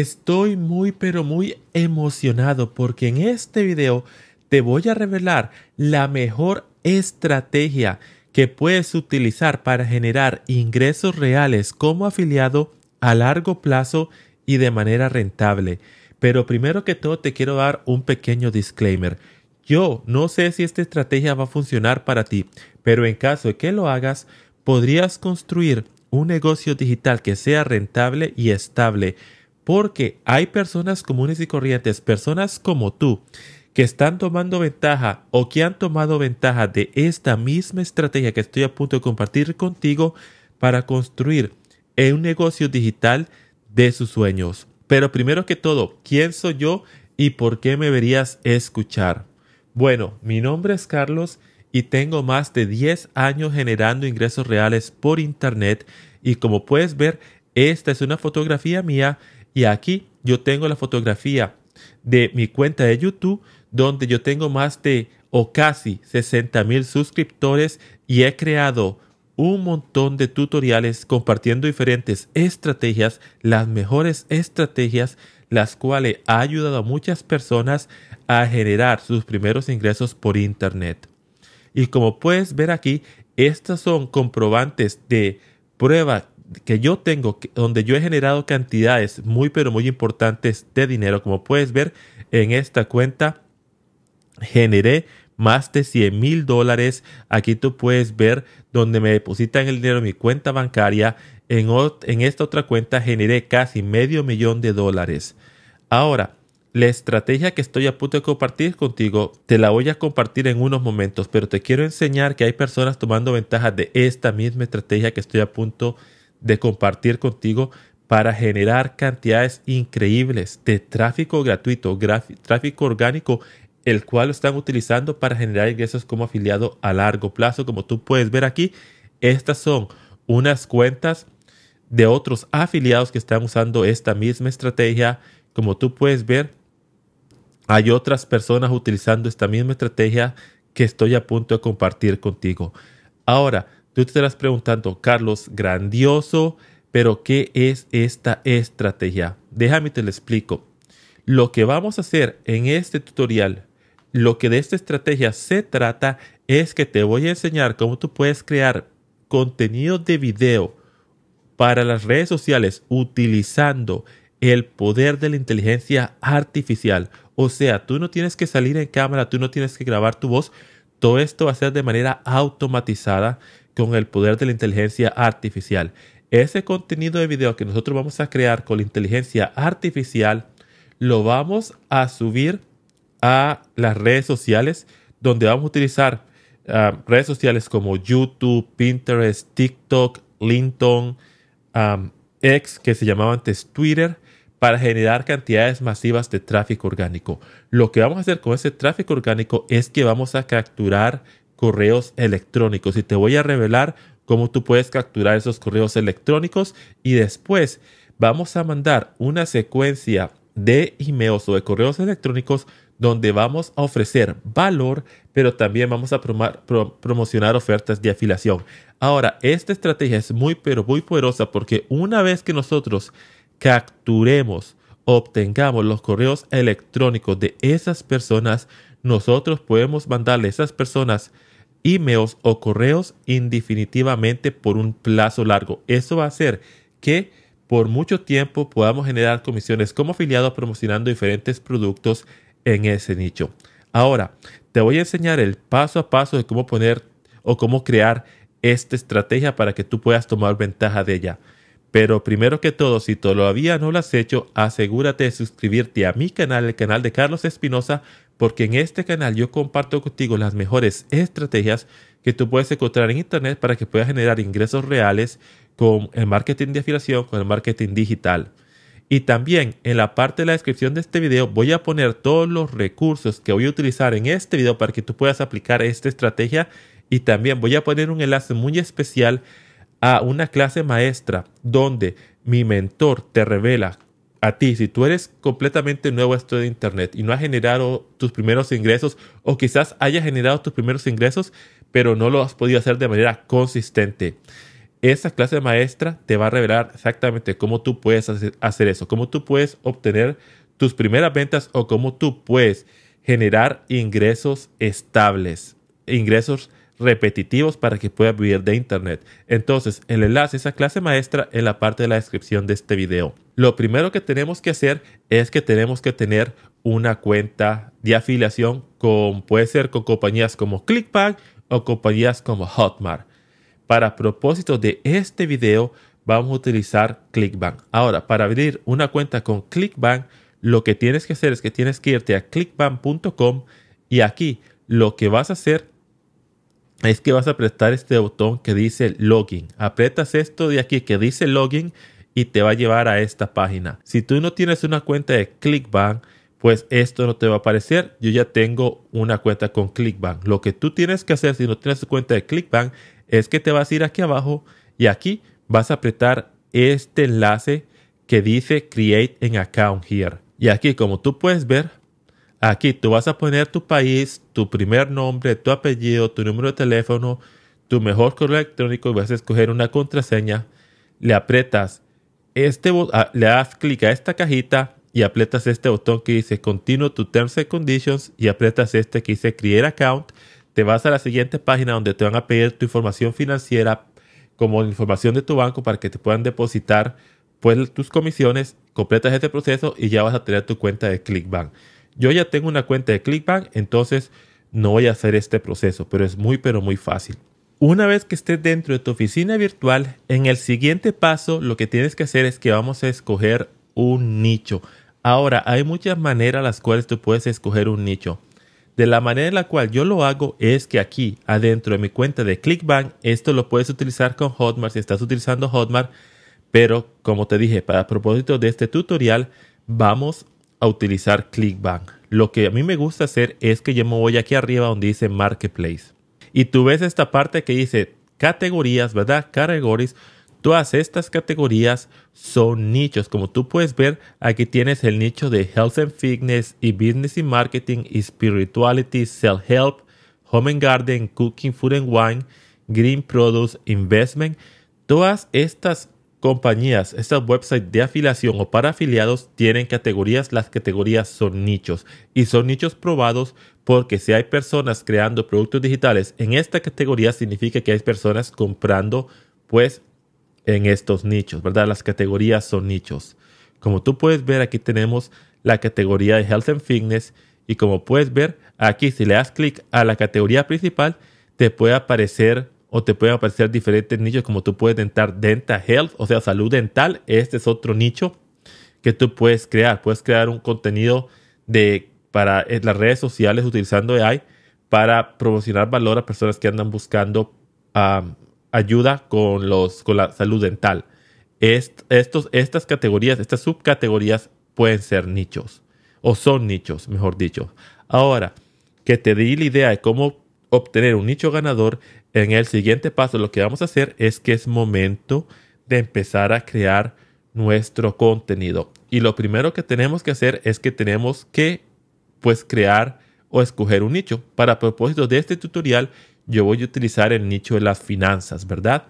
Estoy muy pero muy emocionado porque en este video te voy a revelar la mejor estrategia que puedes utilizar para generar ingresos reales como afiliado a largo plazo y de manera rentable. Pero primero que todo te quiero dar un pequeño disclaimer. Yo no sé si esta estrategia va a funcionar para ti, pero en caso de que lo hagas, podrías construir un negocio digital que sea rentable y estable porque hay personas comunes y corrientes, personas como tú, que están tomando ventaja o que han tomado ventaja de esta misma estrategia que estoy a punto de compartir contigo para construir un negocio digital de sus sueños. Pero primero que todo, ¿quién soy yo y por qué me deberías escuchar? Bueno, mi nombre es Carlos y tengo más de 10 años generando ingresos reales por Internet y como puedes ver, esta es una fotografía mía y aquí yo tengo la fotografía de mi cuenta de YouTube donde yo tengo más de o casi 60 mil suscriptores y he creado un montón de tutoriales compartiendo diferentes estrategias, las mejores estrategias, las cuales ha ayudado a muchas personas a generar sus primeros ingresos por Internet. Y como puedes ver aquí, estas son comprobantes de prueba que yo tengo, donde yo he generado cantidades muy pero muy importantes de dinero, como puedes ver en esta cuenta, generé más de 100 mil dólares. Aquí tú puedes ver donde me depositan el dinero en mi cuenta bancaria. En, en esta otra cuenta generé casi medio millón de dólares. Ahora, la estrategia que estoy a punto de compartir contigo, te la voy a compartir en unos momentos, pero te quiero enseñar que hay personas tomando ventaja de esta misma estrategia que estoy a punto de de compartir contigo para generar cantidades increíbles de tráfico gratuito, tráfico orgánico, el cual están utilizando para generar ingresos como afiliado a largo plazo. Como tú puedes ver aquí, estas son unas cuentas de otros afiliados que están usando esta misma estrategia. Como tú puedes ver, hay otras personas utilizando esta misma estrategia que estoy a punto de compartir contigo. Ahora, Tú te estarás preguntando, Carlos, grandioso, pero ¿qué es esta estrategia? Déjame te lo explico. Lo que vamos a hacer en este tutorial, lo que de esta estrategia se trata es que te voy a enseñar cómo tú puedes crear contenido de video para las redes sociales utilizando el poder de la inteligencia artificial. O sea, tú no tienes que salir en cámara, tú no tienes que grabar tu voz. Todo esto va a ser de manera automatizada con el poder de la inteligencia artificial. Ese contenido de video que nosotros vamos a crear con la inteligencia artificial lo vamos a subir a las redes sociales donde vamos a utilizar ah, redes sociales como YouTube, Pinterest, TikTok, LinkedIn, X, que se llamaba antes Twitter, para generar cantidades masivas de tráfico orgánico. Lo que vamos a hacer con ese tráfico orgánico es que vamos a capturar correos electrónicos y te voy a revelar cómo tú puedes capturar esos correos electrónicos y después vamos a mandar una secuencia de emails o de correos electrónicos donde vamos a ofrecer valor, pero también vamos a promocionar ofertas de afiliación. Ahora, esta estrategia es muy, pero muy poderosa porque una vez que nosotros capturemos, obtengamos los correos electrónicos de esas personas, nosotros podemos mandarle a esas personas emails o correos indefinitivamente por un plazo largo. Eso va a hacer que por mucho tiempo podamos generar comisiones como afiliados promocionando diferentes productos en ese nicho. Ahora, te voy a enseñar el paso a paso de cómo poner o cómo crear esta estrategia para que tú puedas tomar ventaja de ella. Pero primero que todo, si todavía no lo has hecho, asegúrate de suscribirte a mi canal, el canal de Carlos Espinosa, porque en este canal yo comparto contigo las mejores estrategias que tú puedes encontrar en Internet para que puedas generar ingresos reales con el marketing de afiliación, con el marketing digital. Y también en la parte de la descripción de este video voy a poner todos los recursos que voy a utilizar en este video para que tú puedas aplicar esta estrategia. Y también voy a poner un enlace muy especial a una clase maestra donde mi mentor te revela a ti, si tú eres completamente nuevo a esto de Internet y no has generado tus primeros ingresos, o quizás hayas generado tus primeros ingresos, pero no lo has podido hacer de manera consistente, esa clase maestra te va a revelar exactamente cómo tú puedes hacer eso, cómo tú puedes obtener tus primeras ventas o cómo tú puedes generar ingresos estables, ingresos estables repetitivos para que puedas vivir de internet. Entonces, el enlace a esa clase maestra en la parte de la descripción de este video. Lo primero que tenemos que hacer es que tenemos que tener una cuenta de afiliación con puede ser con compañías como Clickbank o compañías como Hotmart. Para propósito de este video, vamos a utilizar Clickbank. Ahora, para abrir una cuenta con Clickbank, lo que tienes que hacer es que tienes que irte a clickbank.com y aquí lo que vas a hacer es que vas a apretar este botón que dice login. Apretas esto de aquí que dice login y te va a llevar a esta página. Si tú no tienes una cuenta de ClickBank, pues esto no te va a aparecer. Yo ya tengo una cuenta con ClickBank. Lo que tú tienes que hacer si no tienes cuenta de ClickBank es que te vas a ir aquí abajo y aquí vas a apretar este enlace que dice Create an Account Here. Y aquí, como tú puedes ver, Aquí tú vas a poner tu país, tu primer nombre, tu apellido, tu número de teléfono, tu mejor correo electrónico y vas a escoger una contraseña. Le aprietas este, ah, le das clic a esta cajita y aprietas este botón que dice Continue to Terms and Conditions y aprietas este que dice Create Account. Te vas a la siguiente página donde te van a pedir tu información financiera como información de tu banco para que te puedan depositar pues, tus comisiones. Completas este proceso y ya vas a tener tu cuenta de ClickBank. Yo ya tengo una cuenta de ClickBank, entonces no voy a hacer este proceso, pero es muy, pero muy fácil. Una vez que estés dentro de tu oficina virtual, en el siguiente paso lo que tienes que hacer es que vamos a escoger un nicho. Ahora, hay muchas maneras las cuales tú puedes escoger un nicho. De la manera en la cual yo lo hago es que aquí, adentro de mi cuenta de ClickBank, esto lo puedes utilizar con Hotmart si estás utilizando Hotmart, pero como te dije, para propósito de este tutorial, vamos a utilizar Clickbank. Lo que a mí me gusta hacer es que yo me voy aquí arriba donde dice Marketplace. Y tú ves esta parte que dice categorías, ¿verdad? Categories. Todas estas categorías son nichos. Como tú puedes ver, aquí tienes el nicho de Health and Fitness y Business y Marketing y Spirituality, Self-Help, Home and Garden, Cooking, Food and Wine, Green Products, Investment. Todas estas compañías. estos websites de afiliación o para afiliados tienen categorías. Las categorías son nichos y son nichos probados porque si hay personas creando productos digitales en esta categoría significa que hay personas comprando pues en estos nichos, ¿verdad? Las categorías son nichos. Como tú puedes ver aquí tenemos la categoría de Health and Fitness y como puedes ver aquí si le das clic a la categoría principal te puede aparecer o te pueden aparecer diferentes nichos como tú puedes dentar dental health, o sea, salud dental. Este es otro nicho que tú puedes crear. Puedes crear un contenido de, para eh, las redes sociales utilizando AI para promocionar valor a personas que andan buscando ayuda con, los, con la salud dental. estos, estas categorías, estas subcategorías pueden ser nichos o son nichos, mejor dicho. Ahora, que te di la idea de cómo obtener un nicho ganador en el siguiente paso lo que vamos a hacer es que es momento de empezar a crear nuestro contenido. Y lo primero que tenemos que hacer es que tenemos que pues crear o escoger un nicho. Para propósito de este tutorial yo voy a utilizar el nicho de las finanzas, ¿verdad?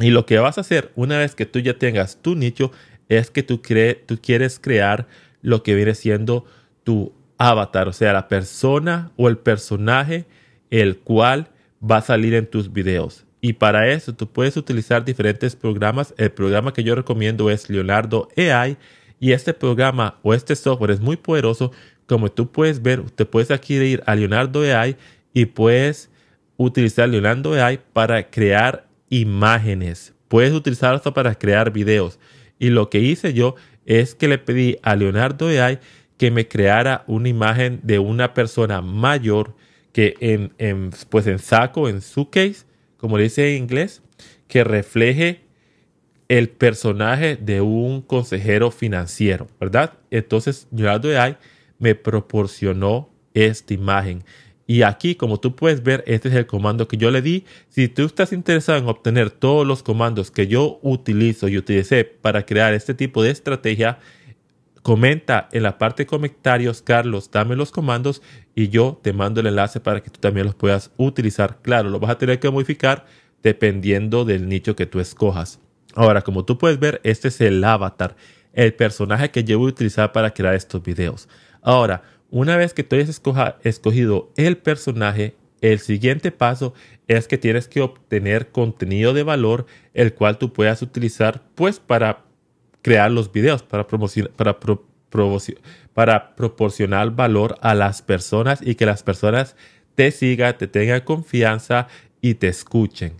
Y lo que vas a hacer una vez que tú ya tengas tu nicho es que tú, tú quieres crear lo que viene siendo tu avatar, o sea, la persona o el personaje el cual va a salir en tus videos. Y para eso tú puedes utilizar diferentes programas. El programa que yo recomiendo es Leonardo AI. Y este programa o este software es muy poderoso. Como tú puedes ver, te puedes aquí ir a Leonardo AI y puedes utilizar Leonardo AI para crear imágenes. Puedes utilizar para crear videos. Y lo que hice yo es que le pedí a Leonardo AI que me creara una imagen de una persona mayor que en, en, pues en saco, en suitcase, como dice en inglés, que refleje el personaje de un consejero financiero, ¿verdad? Entonces, al AI me proporcionó esta imagen. Y aquí, como tú puedes ver, este es el comando que yo le di. Si tú estás interesado en obtener todos los comandos que yo utilizo y utilicé para crear este tipo de estrategia, Comenta en la parte de comentarios, Carlos, dame los comandos y yo te mando el enlace para que tú también los puedas utilizar. Claro, lo vas a tener que modificar dependiendo del nicho que tú escojas. Ahora, como tú puedes ver, este es el avatar, el personaje que yo voy a utilizar para crear estos videos. Ahora, una vez que tú hayas escogido el personaje, el siguiente paso es que tienes que obtener contenido de valor, el cual tú puedas utilizar pues para crear los videos para, para, para proporcionar valor a las personas y que las personas te sigan, te tengan confianza y te escuchen.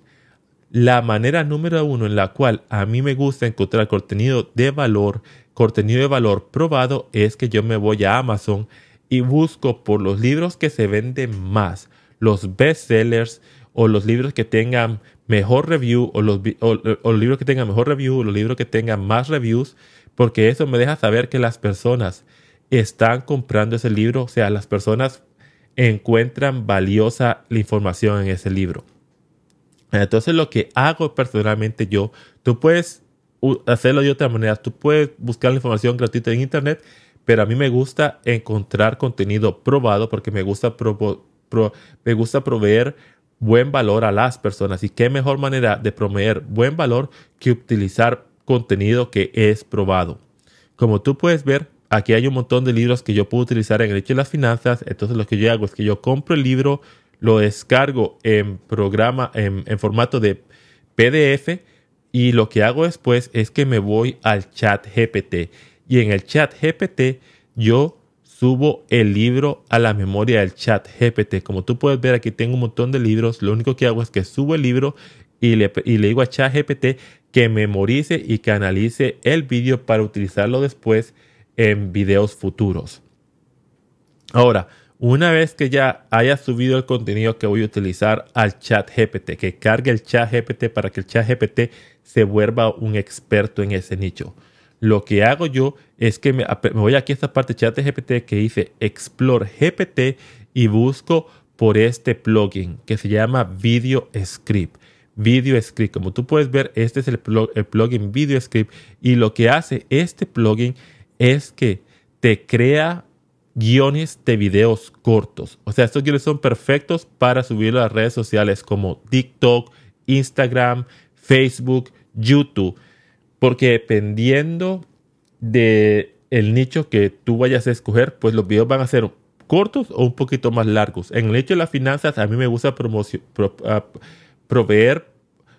La manera número uno en la cual a mí me gusta encontrar contenido de valor, contenido de valor probado, es que yo me voy a Amazon y busco por los libros que se venden más, los bestsellers o los libros que tengan mejor review o los, libros que tenga mejor review o los libros que tengan más reviews, porque eso me deja saber que las personas están comprando ese libro, o sea, las personas encuentran valiosa la información en ese libro. Entonces lo que hago personalmente yo, tú puedes hacerlo de otra manera, tú puedes buscar la información gratuita en internet, pero a mí me gusta encontrar contenido probado porque me gusta, pro, me gusta proveer buen valor a las personas. Y qué mejor manera de promover buen valor que utilizar contenido que es probado. Como tú puedes ver, aquí hay un montón de libros que yo puedo utilizar en el hecho de las finanzas. Entonces lo que yo hago es que yo compro el libro, lo descargo en programa, en, formato de PDF. Y lo que hago después es que me voy al chat GPT. Y en el chat GPT yo subo el libro a la memoria del chat GPT. Como tú puedes ver, aquí tengo un montón de libros. Lo único que hago es que subo el libro y le, digo a chat GPT que memorice y que analice el vídeo para utilizarlo después en videos futuros. Ahora, una vez que ya haya subido el contenido que voy a utilizar al chat GPT, que cargue el chat GPT para que el chat GPT se vuelva un experto en ese nicho. Lo que hago yo es que me, voy aquí a esta parte de chat de GPT que dice Explore GPT y busco por este plugin que se llama Video Script. Video Script, como tú puedes ver, este es el, plugin Video Script y lo que hace este plugin es que te crea guiones de videos cortos. O sea, estos guiones son perfectos para subirlo a redes sociales como TikTok, Instagram, Facebook, YouTube. Porque dependiendo de el nicho que tú vayas a escoger, pues los videos van a ser cortos o un poquito más largos. En el hecho de las finanzas, a mí me gusta ah, proveer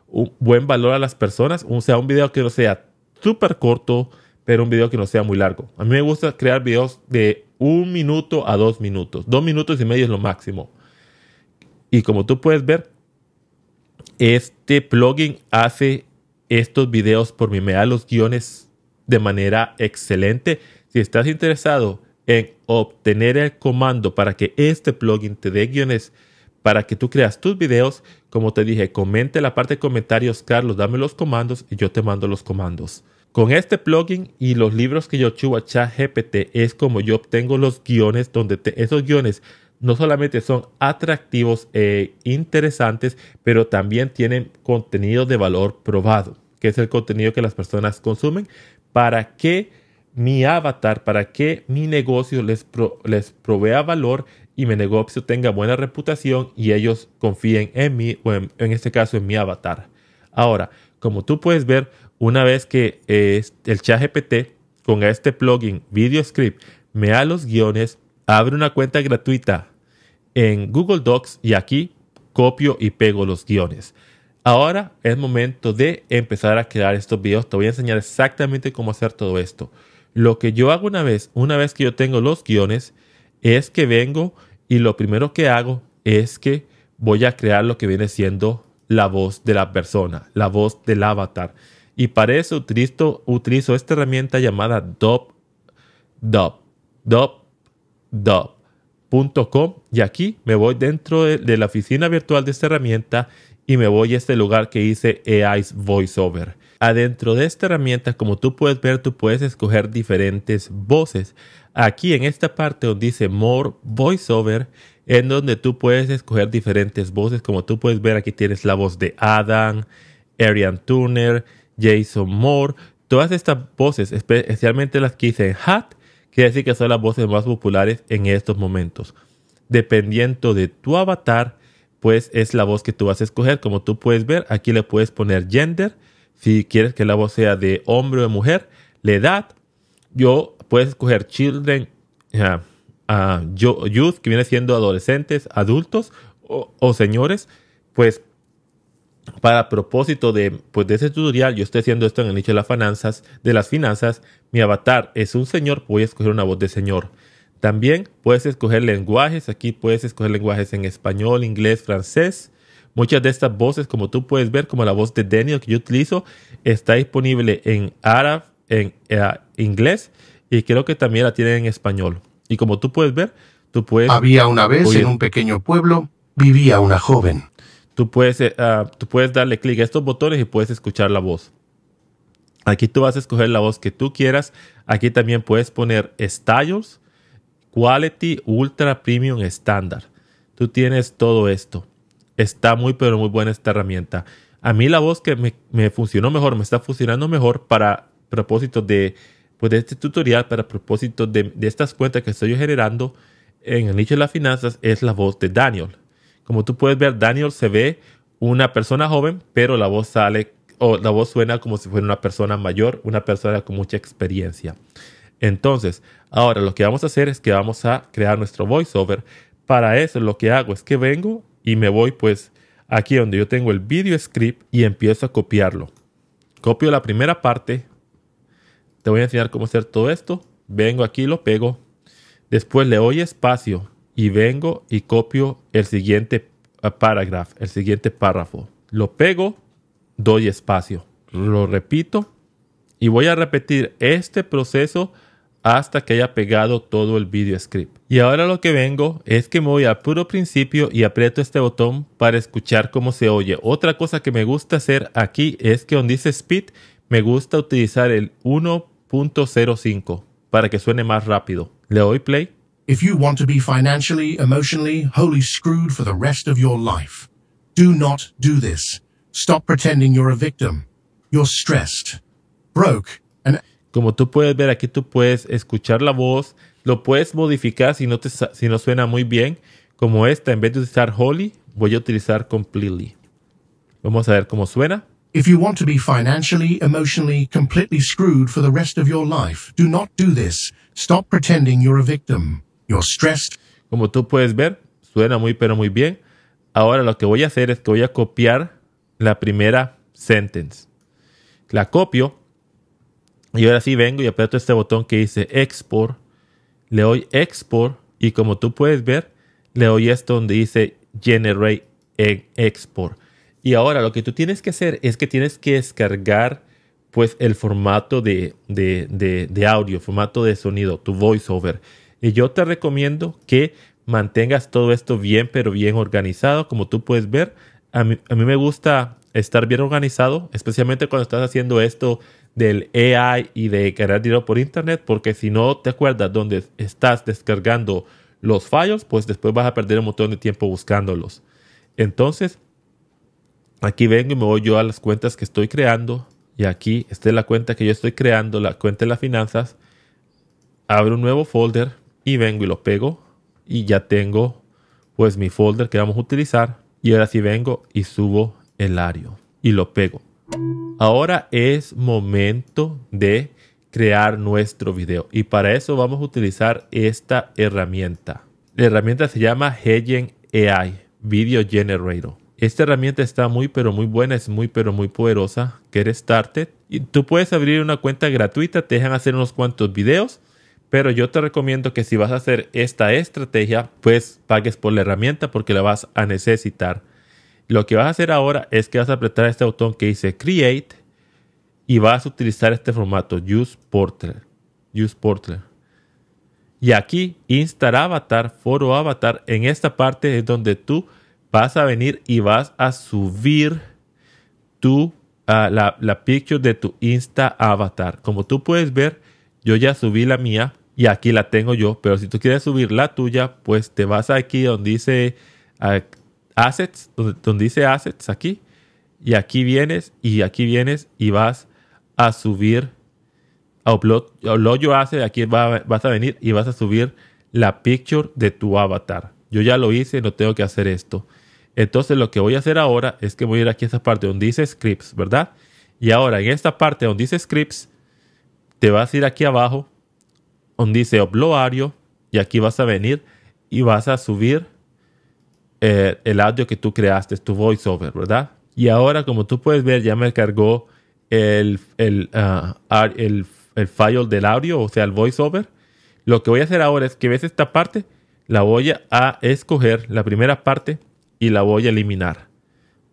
un buen valor a las personas, o sea, un video que no sea súper corto, pero un video que no sea muy largo. A mí me gusta crear videos de un minuto a dos minutos. Dos minutos y medio es lo máximo. Y como tú puedes ver, este plugin hace estos videos por mí me dan los guiones de manera excelente. Si estás interesado en obtener el comando para que este plugin te dé guiones para que tú creas tus videos, como te dije, comente la parte de comentarios, Carlos, dame los comandos y yo te mando los comandos. Con este plugin y los libros que yo subo a GPT, es como yo obtengo los guiones donde te, esos guiones no solamente son atractivos e interesantes, pero también tienen contenido de valor probado, que es el contenido que las personas consumen para que mi avatar, para que mi negocio les, les provea valor y mi negocio tenga buena reputación y ellos confíen en mí o en, este caso en mi avatar. Ahora, como tú puedes ver, una vez que el eh, el ChatGPT con este plugin VideoScript me da los guiones, abre una cuenta gratuita en Google Docs y aquí copio y pego los guiones. Ahora es momento de empezar a crear estos videos. Te voy a enseñar exactamente cómo hacer todo esto. Lo que yo hago una vez, una vez que yo tengo los guiones, es que vengo y lo primero que hago es que voy a crear lo que viene siendo la voz de la persona, la voz del avatar. Y para eso utilizo, utilizo esta herramienta llamada Dop, Dop, Dop, Dop y aquí me voy dentro de, la oficina virtual de esta herramienta y me voy a este lugar que dice AI's VoiceOver. Adentro de esta herramienta, como tú puedes ver, tú puedes escoger diferentes voces. Aquí en esta parte donde dice More VoiceOver, en donde tú puedes escoger diferentes voces. Como tú puedes ver, aquí tienes la voz de Adam, Arian Turner, Jason Moore. Todas estas voces, especialmente las que hice Hat, Quiere decir que son las voces más populares en estos momentos. Dependiendo de tu avatar, pues es la voz que tú vas a escoger. Como tú puedes ver, aquí le puedes poner gender. Si quieres que la voz sea de hombre o de mujer, la edad. Yo puedes escoger children, ah, youth, que viene siendo adolescentes, adultos o, o señores. Pues para propósito de, pues, de ese tutorial, yo estoy haciendo esto en el nicho de las finanzas, de las finanzas, mi avatar es un señor, voy a escoger una voz de señor. También puedes escoger lenguajes, aquí puedes escoger lenguajes en español, inglés, francés. Muchas de estas voces, como tú puedes ver, como la voz de Daniel que yo utilizo, está disponible en árabe, en eh, inglés y creo que también la tienen en español. Y como tú puedes ver, tú puedes... Había una vez en un pequeño pueblo, vivía una joven tú puedes, eh, ah, tú puedes darle clic a estos botones y puedes escuchar la voz. Aquí tú vas a escoger la voz que tú quieras. Aquí también puedes poner styles, quality, ultra, premium, estándar. Tú tienes todo esto. Está muy, pero muy buena esta herramienta. A mí la voz que me, funcionó mejor, me está funcionando mejor para propósito pues, de, este tutorial, para propósito de, de estas cuentas que estoy generando en el nicho de las finanzas, es la voz de Daniel. Como tú puedes ver, Daniel se ve una persona joven, pero la voz sale o la voz suena como si fuera una persona mayor, una persona con mucha experiencia. Entonces, ahora lo que vamos a hacer es que vamos a crear nuestro voiceover. Para eso lo que hago es que vengo y me voy pues aquí donde yo tengo el video script y empiezo a copiarlo. Copio la primera parte. Te voy a enseñar cómo hacer todo esto. Vengo aquí, lo pego. Después le doy espacio y vengo y copio el siguiente eh, paragraph, el siguiente párrafo. Lo pego, doy espacio, lo repito y voy a repetir este proceso hasta que haya pegado todo el video script. Y ahora lo que vengo es que me voy a puro principio y aprieto este botón para escuchar cómo se oye. Otra cosa que me gusta hacer aquí es que donde dice speed me gusta utilizar el 1.05 para que suene más rápido. Le doy play If you want to be financially, emotionally, wholly screwed for the rest of your life, do not do this. Stop pretending you're a victim. You're stressed, broke, and Como tú puedes ver aquí, tú puedes escuchar la voz, lo puedes modificar si no, te, si no suena muy bien, como esta. En vez de utilizar wholly, voy a utilizar completely. Vamos a ver cómo suena. If you want to be financially, emotionally, completely screwed for the rest of your life, do not do this. Stop pretending you're a victim. Como tú puedes ver, suena muy pero muy bien. Ahora lo que voy a hacer es que voy a copiar la primera sentence. La copio y ahora sí vengo y aprieto este botón que dice export. Le doy export y como tú puedes ver, le doy esto donde dice generate export. Y ahora lo que tú tienes que hacer es que tienes que descargar pues el formato de, de, de, de audio, formato de sonido, tu voiceover. Y yo te recomiendo que mantengas todo esto bien, pero bien organizado. Como tú puedes ver, a mí, me gusta estar bien organizado, especialmente cuando estás haciendo esto del AI y de crear dinero por Internet, porque si no te acuerdas dónde estás descargando los fallos, pues después vas a perder un montón de tiempo buscándolos. Entonces, aquí vengo y me voy yo a las cuentas que estoy creando. Y aquí, está la cuenta que yo estoy creando, la cuenta de las finanzas. Abro un nuevo folder y vengo y lo pego y ya tengo pues mi folder que vamos a utilizar y ahora sí vengo y subo el ario y lo pego. Ahora es momento de crear nuestro video y para eso vamos a utilizar esta herramienta. La herramienta se llama Hegen AI Video Generator. Esta herramienta está muy pero muy buena, es muy pero muy poderosa. Get started. Y tú puedes abrir una cuenta gratuita, te dejan hacer unos cuantos videos pero yo te recomiendo que si vas a hacer esta estrategia, pues pagues por la herramienta porque la vas a necesitar. Lo que vas a hacer ahora es que vas a apretar este botón que dice Create y vas a utilizar este formato Use Portrait. Use Portrait. Y aquí, Instar Avatar, Foro Avatar, en esta parte es donde tú vas a venir y vas a subir tu, ah, la picture de tu Insta Avatar. Como tú puedes ver, yo ya subí la mía y aquí la tengo yo. Pero si tú quieres subir la tuya, pues te vas aquí donde dice assets, donde, dice assets aquí. Y aquí vienes y aquí vienes y vas a subir a upload, upload your asset. Aquí vas a venir y vas a subir la picture de tu avatar. Yo ya lo hice, no tengo que hacer esto. Entonces lo que voy a hacer ahora es que voy a ir aquí a esta parte donde dice scripts, ¿verdad? Y ahora en esta parte donde dice scripts, te vas a ir aquí abajo donde dice audio y aquí vas a venir y vas a subir eh, el audio que tú creaste, tu voiceover, ¿verdad? Y ahora, como tú puedes ver, ya me cargó el, el, ah, el, el file del audio, o sea, el voiceover. Lo que voy a hacer ahora es que ves esta parte, la voy a escoger, la primera parte, y la voy a eliminar.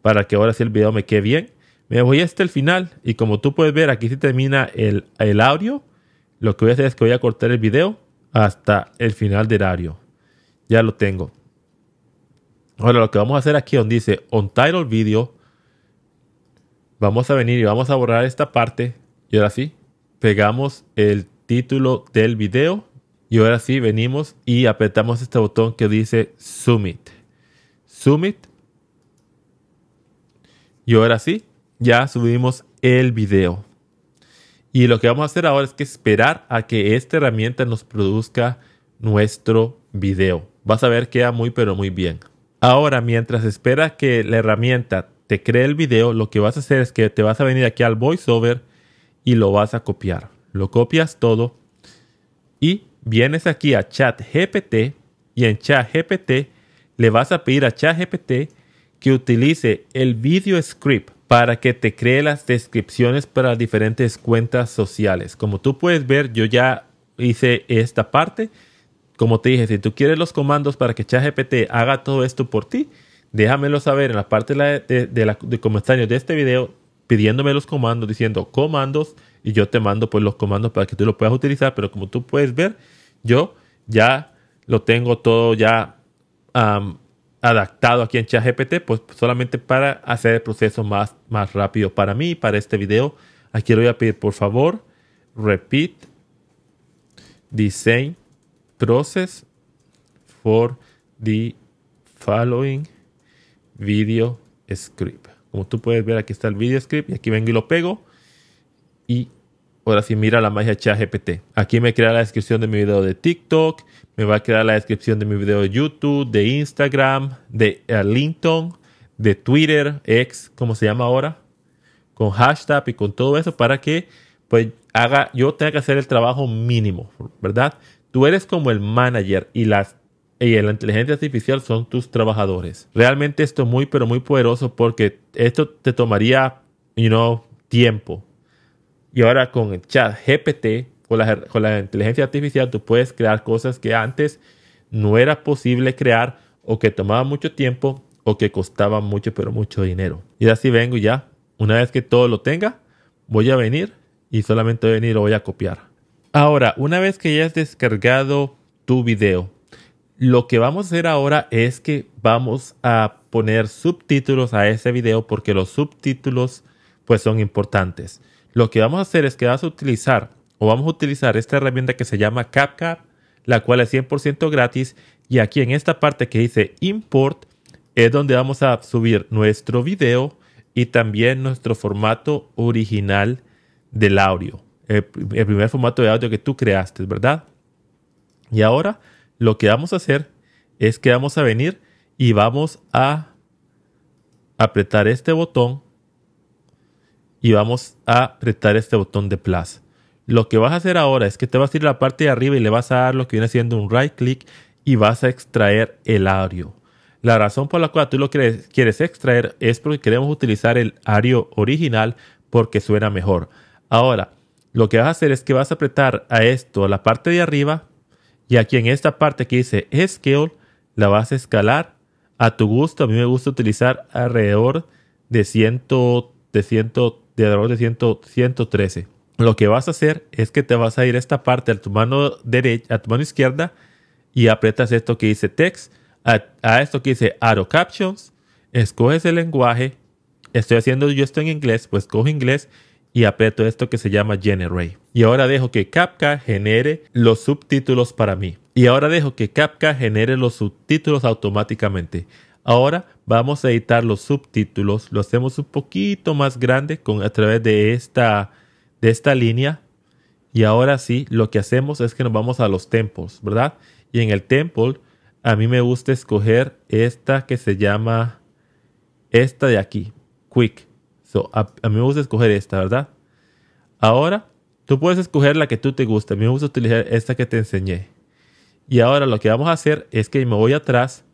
Para que ahora Si el video me quede bien. Me voy hasta el final y como tú puedes ver, aquí se termina el, el audio lo que voy a hacer es que voy a cortar el video hasta el final del horario. Ya lo tengo. Ahora lo que vamos a hacer aquí donde dice title Video. Vamos a venir y vamos a borrar esta parte. Y ahora sí, pegamos el título del video. Y ahora sí, venimos y apretamos este botón que dice Summit. Summit. Y ahora sí, ya subimos el video. Y lo que vamos a hacer ahora es que esperar a que esta herramienta nos produzca nuestro video. Vas a ver queda muy pero muy bien. Ahora, mientras espera que la herramienta te cree el video, lo que vas a hacer es que te vas a venir aquí al voiceover y lo vas a copiar. Lo copias todo y vienes aquí a ChatGPT y en ChatGPT le vas a pedir a ChatGPT que utilice el video script para que te cree las descripciones para diferentes cuentas sociales. Como tú puedes ver, yo ya hice esta parte. Como te dije, si tú quieres los comandos para que ChatGPT haga todo esto por ti, déjamelo saber en la parte de, la, comentarios de este video pidiéndome los comandos, diciendo comandos y yo te mando pues los comandos para que tú lo puedas utilizar. Pero como tú puedes ver, yo ya lo tengo todo ya adaptado aquí en ChatGPT, pues, pues solamente para hacer el proceso más, más rápido para mí, para este video. Aquí le voy a pedir, por favor, repeat design process for the following video script. Como tú puedes ver, aquí está el video script y aquí vengo y lo pego y Ahora sí, mira la magia ChatGPT. Aquí me crea la descripción de mi video de TikTok, me va a crear la descripción de mi video de YouTube, de Instagram, de LinkedIn, de Twitter, ex, como se llama ahora, con hashtag y con todo eso para que pues haga, yo tenga que hacer el trabajo mínimo, ¿verdad? Tú eres como el manager y las la inteligencia artificial son tus trabajadores. Realmente esto es muy pero muy poderoso porque esto te tomaría, you know, tiempo y ahora con el chat GPT, con la, con la inteligencia artificial, tú puedes crear cosas que antes no era posible crear o que tomaba mucho tiempo o que costaba mucho, pero mucho dinero. Y así vengo ya. Una vez que todo lo tenga, voy a venir y solamente voy a venir lo voy a copiar. Ahora, una vez que ya has descargado tu video, lo que vamos a hacer ahora es que vamos a poner subtítulos a ese video porque los subtítulos pues son importantes. Lo que vamos a hacer es que vas a utilizar o vamos a utilizar esta herramienta que se llama CapCut, la cual es 100% gratis. Y aquí en esta parte que dice Import es donde vamos a subir nuestro video y también nuestro formato original del audio. El, el primer formato de audio que tú creaste, ¿verdad? Y ahora lo que vamos a hacer es que vamos a venir y vamos a apretar este botón y vamos a apretar este botón de plus. Lo que vas a hacer ahora es que te vas a ir a la parte de arriba y le vas a dar lo que viene siendo un right click y vas a extraer el audio La razón por la cual tú lo quieres, quieres extraer es porque queremos utilizar el ARIO original porque suena mejor. Ahora, lo que vas a hacer es que vas a apretar a esto, a la parte de arriba, y aquí en esta parte que dice Scale, la vas a escalar a tu gusto. A mí me gusta utilizar alrededor de, 100, de 130 de valor de 113. Lo que vas a hacer es que te vas a ir a esta parte, a tu mano derecha, a tu mano izquierda, y aprietas esto que dice text, a, esto que dice arrow captions, escoges el lenguaje, estoy haciendo yo esto en inglés, pues cojo inglés y aprieto esto que se llama generate. Y ahora dejo que Capca genere los subtítulos para mí. Y ahora dejo que Capca genere los subtítulos automáticamente. Ahora vamos a editar los subtítulos. Lo hacemos un poquito más grande con, a través de esta, de esta línea. Y ahora sí, lo que hacemos es que nos vamos a los tempos, ¿verdad? Y en el temple, a mí me gusta escoger esta que se llama, esta de aquí, Quick. a, mí me gusta escoger esta, ¿verdad? Ahora, tú puedes escoger la que tú te guste. A mí me gusta utilizar esta que te enseñé. Y ahora lo que vamos a hacer es que me voy atrás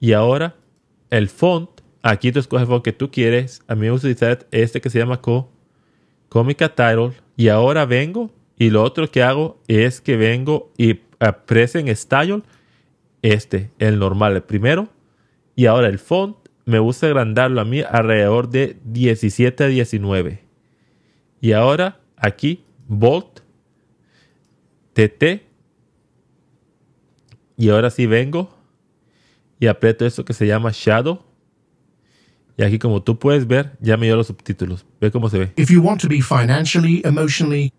y ahora, el font, aquí tú escoges el font que tú quieres. A mí me gusta utilizar este que se llama Co Comica Title. Y ahora vengo y lo otro que hago es que vengo y aprecio en Style este, el normal, el primero. Y ahora el font, me gusta agrandarlo a mí alrededor de 17 a 19. Y ahora aquí, Bolt, TT. Y ahora sí vengo y aprieto esto que se llama Shadow. Y aquí como tú puedes ver, ya me dio los subtítulos. Ve cómo se ve. If you want to be financially, emotionally.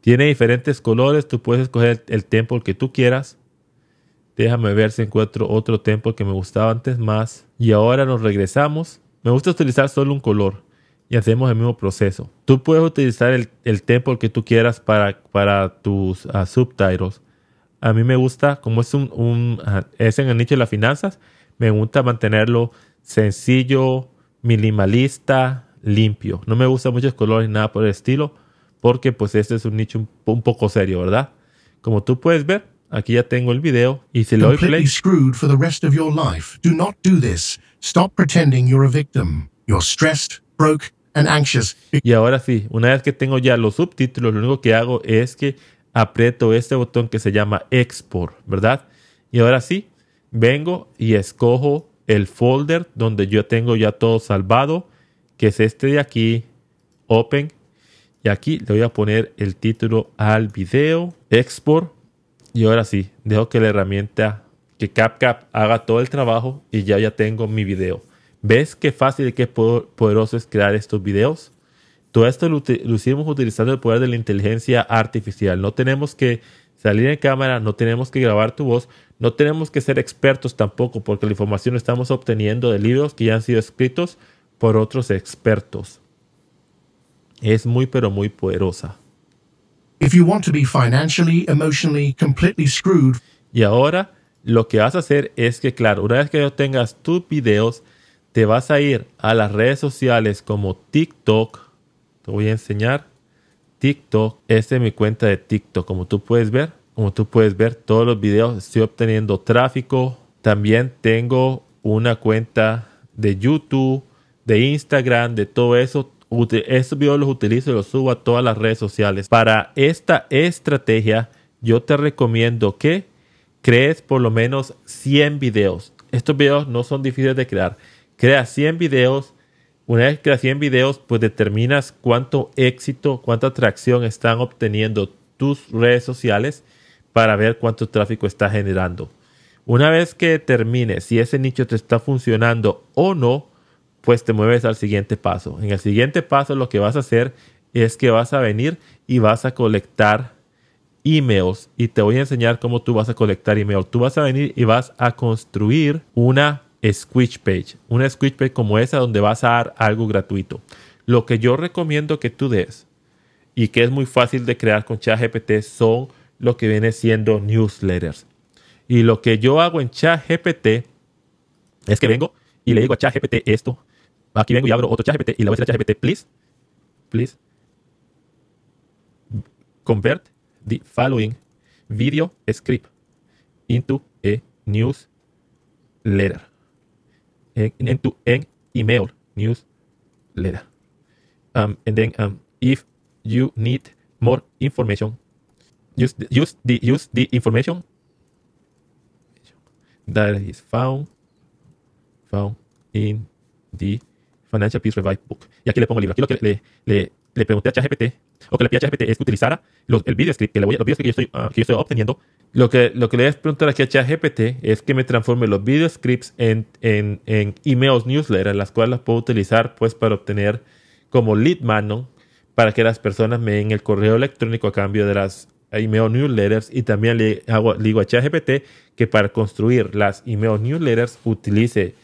Tiene diferentes colores, tú puedes escoger el, tempo que tú quieras. Déjame ver si encuentro otro tempo que me gustaba antes más. Y ahora nos regresamos. Me gusta utilizar solo un color y hacemos el mismo proceso. Tú puedes utilizar el, tempo que tú quieras para, para tus ah, subtítulos a mí me gusta, como es, un, ah, es en el nicho de las finanzas, me gusta mantenerlo sencillo, minimalista, limpio. No me gustan muchos colores, ni nada por el estilo, porque pues este es un nicho un, poco serio, ¿verdad? Como tú puedes ver, aquí ya tengo el video y si le Y ahora sí, una vez que tengo ya los subtítulos, lo único que hago es que aprieto este botón que se llama export, ¿verdad? Y ahora sí, vengo y escojo el folder donde yo tengo ya todo salvado, que es este de aquí, Open. Y aquí le voy a poner el título al video, export. Y ahora sí, dejo que la herramienta que CapCap haga todo el trabajo y ya ya tengo mi video. ¿Ves qué fácil y qué poderoso es crear estos videos? Todo esto lo, hicimos utilizando el poder de la inteligencia artificial. No tenemos que salir en cámara, no tenemos que grabar tu voz, no tenemos que ser expertos tampoco, porque la información la estamos obteniendo de libros que ya han sido escritos por otros expertos. Es muy pero muy poderosa. Y ahora lo que vas a hacer es que, claro, una vez que tengas tus videos, te vas a ir a las redes sociales como TikTok, te voy a enseñar TikTok. Esta es mi cuenta de TikTok. Como tú puedes ver, como tú puedes ver, todos los videos estoy obteniendo tráfico. También tengo una cuenta de YouTube, de Instagram, de todo eso. Estos videos los utilizo y los subo a todas las redes sociales. Para esta estrategia, yo te recomiendo que crees por lo menos 100 videos. Estos videos no son difíciles de crear. Crea 100 videos una vez que las videos, pues determinas cuánto éxito, cuánta atracción están obteniendo tus redes sociales para ver cuánto tráfico está generando. Una vez que determines si ese nicho te está funcionando o no, pues te mueves al siguiente paso. En el siguiente paso lo que vas a hacer es que vas a venir y vas a colectar emails y te voy a enseñar cómo tú vas a colectar emails. Tú vas a venir y vas a construir una Squitch page, una Squitch page como esa donde vas a dar algo gratuito. Lo que yo recomiendo que tú des y que es muy fácil de crear con ChatGPT son lo que viene siendo newsletters. Y lo que yo hago en ChatGPT es que vengo y le digo a ChatGPT esto. Aquí vengo y abro otro ChatGPT y le voy a decir a ChatGPT, please, please, convert the following video script into a newsletter. and, and to an email newsletter. Um, and then um, if you need more information, use the, use the use the information that is found found in the Financial Peace Revive book. Y aquí le pongo el libro. Aquí lo que le, le le pregunté a ChatGPT, o que le pida ChatGPT es que utilizara el video script, que, los ah, que, yo estoy, obteniendo. Lo que, lo que le voy a preguntar aquí a ChatGPT es que me transforme los video scripts en, en, en emails newsletter, las cuales las puedo utilizar pues para obtener como lead manual para que las personas me den el correo electrónico a cambio de las email newsletters y también le, digo a ChatGPT que para construir las email newsletters utilice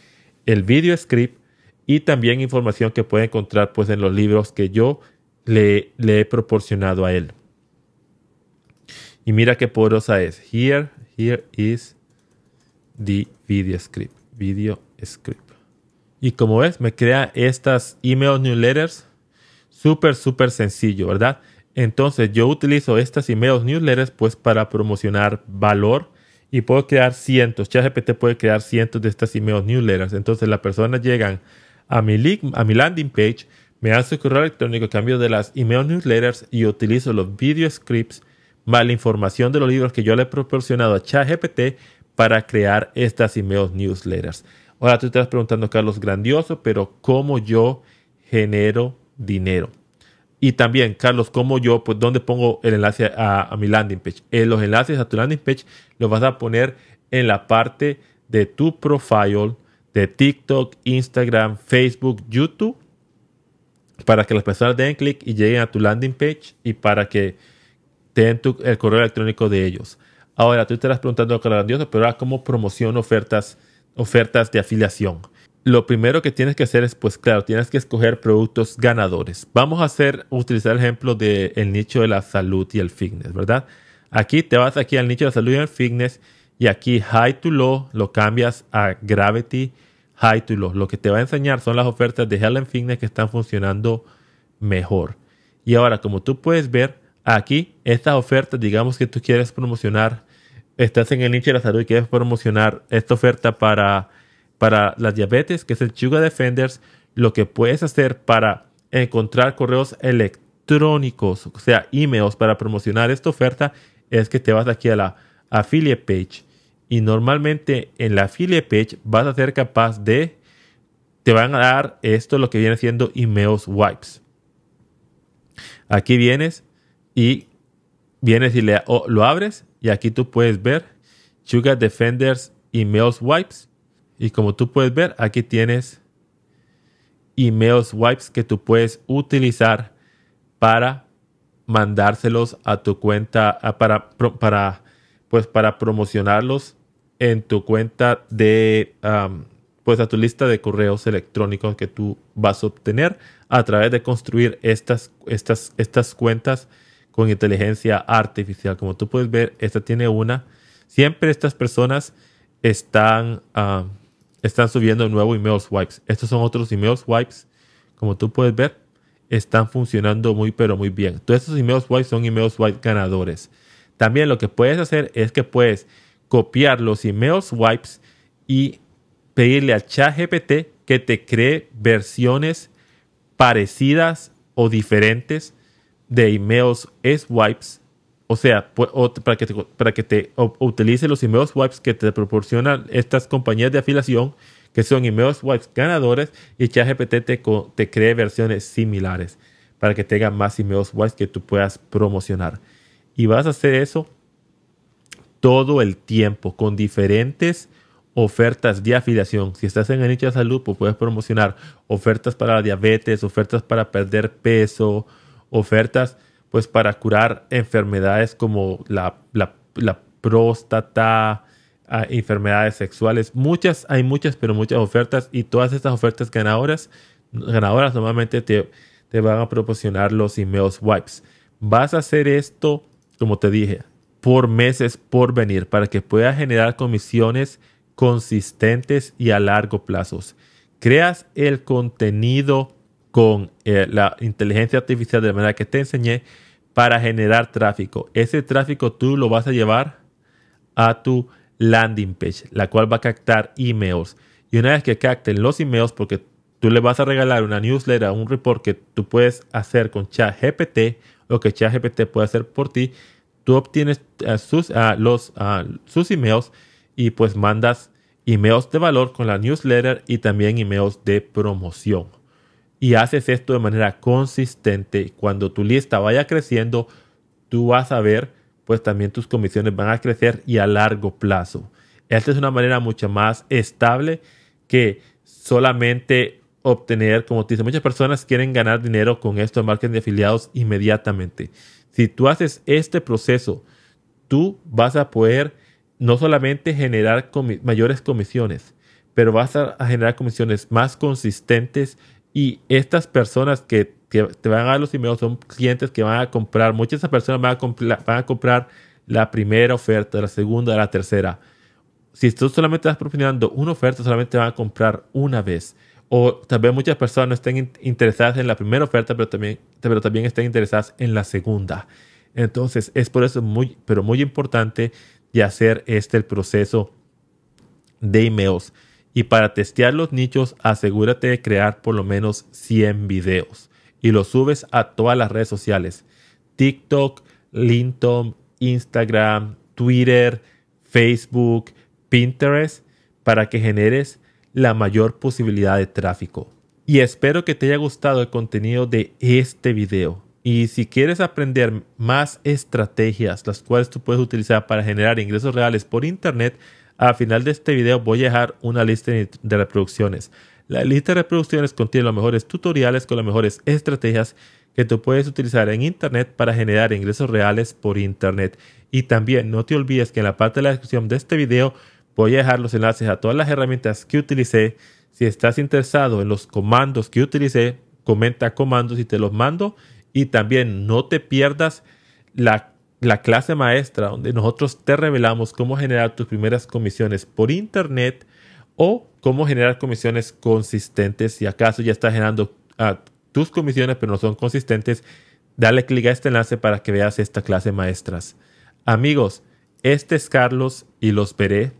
el video script y también información que puede encontrar pues en los libros que yo le, he proporcionado a él. Y mira qué poderosa es. Here, here is the video script. Video script. Y como ves, me crea estas email newsletters. Súper, súper sencillo, ¿verdad? Entonces yo utilizo estas email newsletters pues para promocionar valor y puedo crear cientos. ChatGPT puede crear cientos de estas email newsletters. Entonces las personas llegan a mi, link, a mi landing page me hace correo electrónico, cambio de las email newsletters y utilizo los video scripts más la información de los libros que yo le he proporcionado a ChatGPT para crear estas email newsletters. Ahora tú te estás preguntando, Carlos, grandioso, pero ¿cómo yo genero dinero? Y también, Carlos, ¿cómo yo, pues, dónde pongo el enlace a, mi landing page? Eh, los enlaces a tu landing page los vas a poner en la parte de tu profile de TikTok, Instagram, Facebook, YouTube para que las personas den clic y lleguen a tu landing page y para que te el correo electrónico de ellos. Ahora, tú te preguntando lo grandioso, pero ahora, ¿cómo promociono ofertas, ofertas de afiliación? Lo primero que tienes que hacer es, pues claro, tienes que escoger productos ganadores. Vamos a hacer, utilizar el ejemplo del el nicho de la salud y el fitness, ¿verdad? Aquí te vas aquí al nicho de la salud y el fitness y aquí high to low lo cambias a gravity lo que te va a enseñar son las ofertas de Helen Fitness que están funcionando mejor. Y ahora, como tú puedes ver, aquí estas ofertas, digamos que tú quieres promocionar, estás en el nicho de la salud y quieres promocionar esta oferta para, para las diabetes, que es el Sugar Defenders, lo que puedes hacer para encontrar correos electrónicos, o sea, emails para promocionar esta oferta, es que te vas aquí a la affiliate page y normalmente en la affiliate page vas a ser capaz de te van a dar esto lo que viene siendo emails wipes aquí vienes y vienes y le, lo abres y aquí tú puedes ver Sugar Defenders emails wipes y como tú puedes ver aquí tienes emails wipes que tú puedes utilizar para mandárselos a tu cuenta para, para pues para promocionarlos en tu cuenta de, pues a tu lista de correos electrónicos que tú vas a obtener a través de construir estas, estas, estas cuentas con inteligencia artificial. Como tú puedes ver, esta tiene una. Siempre estas personas están, están subiendo nuevos emails swipes. Estos son otros emails wipes Como tú puedes ver, están funcionando muy, pero muy bien. Todos estos emails swipes son emails swipes ganadores. También lo que puedes hacer es que puedes copiar los emails wipes y pedirle a ChatGPT que te cree versiones parecidas o diferentes de emails e wipes. O sea, para que, te, para que te utilice los emails wipes que te proporcionan estas compañías de afiliación, que son emails wipes ganadores, y ChatGPT te, cree versiones similares para que tengas más emails wipes que tú puedas promocionar. Y vas a hacer eso todo el tiempo con diferentes ofertas de afiliación. Si estás en el nicho de salud, pues puedes promocionar ofertas para la diabetes, ofertas para perder peso, ofertas pues para curar enfermedades como la, próstata, ah, enfermedades sexuales. Muchas, hay muchas, pero muchas ofertas y todas estas ofertas ganadoras, ganadoras normalmente te, te van a proporcionar los emails wipes. Vas a hacer esto, como te dije, por meses por venir para que puedas generar comisiones consistentes y a largo plazo. Creas el contenido con eh, la inteligencia artificial de la manera que te enseñé para generar tráfico. Ese tráfico tú lo vas a llevar a tu landing page, la cual va a captar emails. Y una vez que capten los emails, porque tú le vas a regalar una newsletter, un report que tú puedes hacer con ChatGPT lo que ChatGPT puede hacer por ti, tú obtienes eh, sus, ah, los, ah, emails y pues mandas emails de valor con la newsletter y también emails de promoción. Y haces esto de manera consistente. Cuando tu lista vaya creciendo, tú vas a ver, pues también tus comisiones van a crecer y a largo plazo. Esta es una manera mucho más estable que solamente obtener, como te dice muchas personas quieren ganar dinero con esto de marketing de afiliados inmediatamente. Si tú haces este proceso, tú vas a poder no solamente generar mayores comisiones, pero vas a, generar comisiones más consistentes y estas personas que te, van a dar los emails son clientes que van a comprar, muchas de esas personas van a, comprar la primera oferta, la segunda, la tercera. Si tú solamente estás proporcionando una oferta, solamente van a comprar una vez o tal vez muchas personas no estén interesadas en la primera oferta, pero también, pero también estén interesadas en la segunda. Entonces, es por eso muy, pero muy importante de hacer este el proceso de emails. Y para testear los nichos, asegúrate de crear por lo menos 100 videos y los subes a todas las redes sociales. TikTok, LinkedIn, Instagram, Twitter, Facebook, Pinterest, para que generes la mayor posibilidad de tráfico. Y espero que te haya gustado el contenido de este video. Y si quieres aprender más estrategias, las cuales tú puedes utilizar para generar ingresos reales por Internet, al final de este video voy a dejar una lista de reproducciones. La lista de reproducciones contiene los mejores tutoriales con las mejores estrategias que tú puedes utilizar en Internet para generar ingresos reales por Internet. Y también no te olvides que en la parte de la descripción de este video Voy a dejar los enlaces a todas las herramientas que utilicé. Si estás interesado en los comandos que utilicé, comenta comandos y te los mando. Y también no te pierdas la, clase maestra donde nosotros te revelamos cómo generar tus primeras comisiones por internet o cómo generar comisiones consistentes. Si acaso ya estás generando ah, tus comisiones pero no son consistentes, dale clic a este enlace para que veas esta clase maestras. Amigos, este es Carlos y los veré